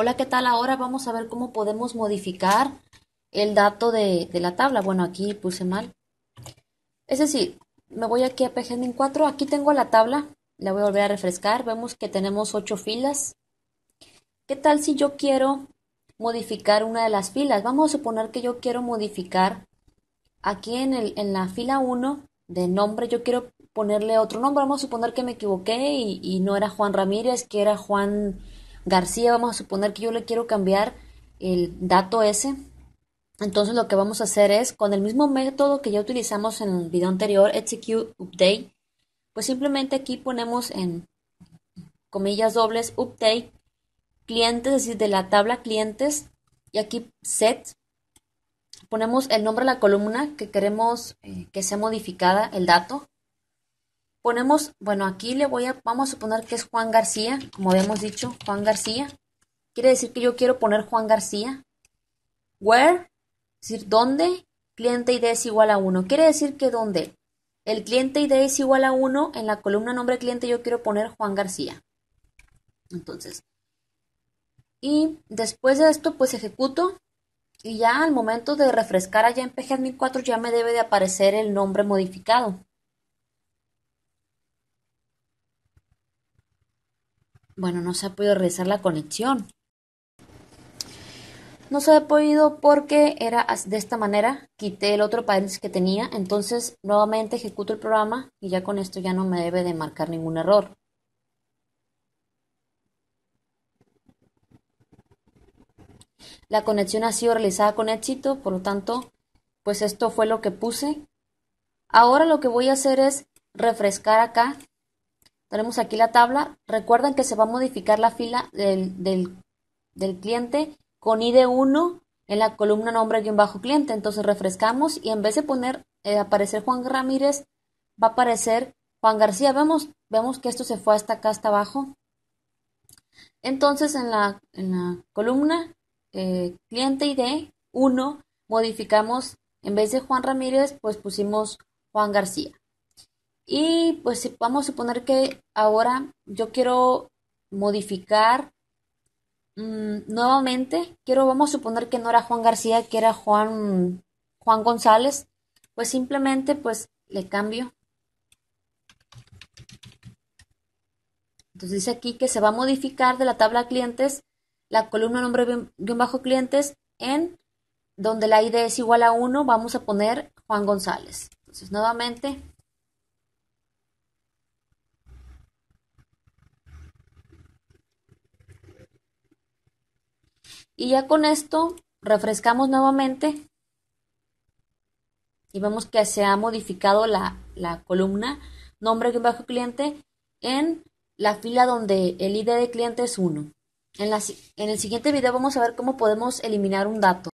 Hola, ¿qué tal? Ahora vamos a ver cómo podemos modificar el dato de, la tabla. Bueno, aquí puse mal. Es decir, me voy aquí a PGMin 4. Aquí tengo la tabla. La voy a volver a refrescar. Vemos que tenemos ocho filas. ¿Qué tal si yo quiero modificar una de las filas? Vamos a suponer que yo quiero modificar aquí en, el, en la fila 1 de nombre. Yo quiero ponerle otro nombre. Vamos a suponer que me equivoqué y no era Juan Ramírez, que era Juan García, vamos a suponer que yo le quiero cambiar el dato ese. Entonces lo que vamos a hacer es, con el mismo método que ya utilizamos en el video anterior, execute update, pues simplemente aquí ponemos en comillas dobles update clientes, es decir, de la tabla clientes, y aquí set, ponemos el nombre de la columna que queremos eh, que sea modificada el dato, ponemos, bueno, aquí le voy a, vamos a suponer que es Juan García, como habíamos dicho, Juan García. Quiere decir que yo quiero poner Juan García. Where, es decir, ¿dónde? Cliente ID es igual a 1. Quiere decir que donde el cliente ID es igual a 1, en la columna nombre cliente yo quiero poner Juan García. Entonces, y después de esto, pues ejecuto. Y ya al momento de refrescar allá en PGAdmin 4 ya me debe de aparecer el nombre modificado. bueno, no se ha podido realizar la conexión. No se ha podido porque era de esta manera, quité el otro paréntesis que tenía, entonces nuevamente ejecuto el programa y ya con esto ya no me debe de marcar ningún error. La conexión ha sido realizada con éxito, por lo tanto, pues esto fue lo que puse. Ahora lo que voy a hacer es refrescar acá tenemos aquí la tabla. Recuerden que se va a modificar la fila del, cliente con ID1 en la columna nombre-cliente. Entonces refrescamos y en vez de poner eh, aparecer Juan Ramírez, va a aparecer Juan García. Vemos, vemos que esto se fue hasta acá, hasta abajo. Entonces en la, columna eh, cliente ID 1 modificamos, en vez de Juan Ramírez, pues pusimos Juan García. Y pues vamos a suponer que ahora yo quiero modificar mm, nuevamente, quiero, vamos a suponer que no era Juan García, que era Juan, Juan González, pues simplemente pues le cambio. Entonces dice aquí que se va a modificar de la tabla clientes la columna nombre un bajo clientes en donde la ID es igual a 1, vamos a poner Juan González. Entonces nuevamente Y ya con esto refrescamos nuevamente y vemos que se ha modificado la, columna nombre bajo cliente en la fila donde el ID de cliente es 1. En, en el siguiente video vamos a ver cómo podemos eliminar un dato.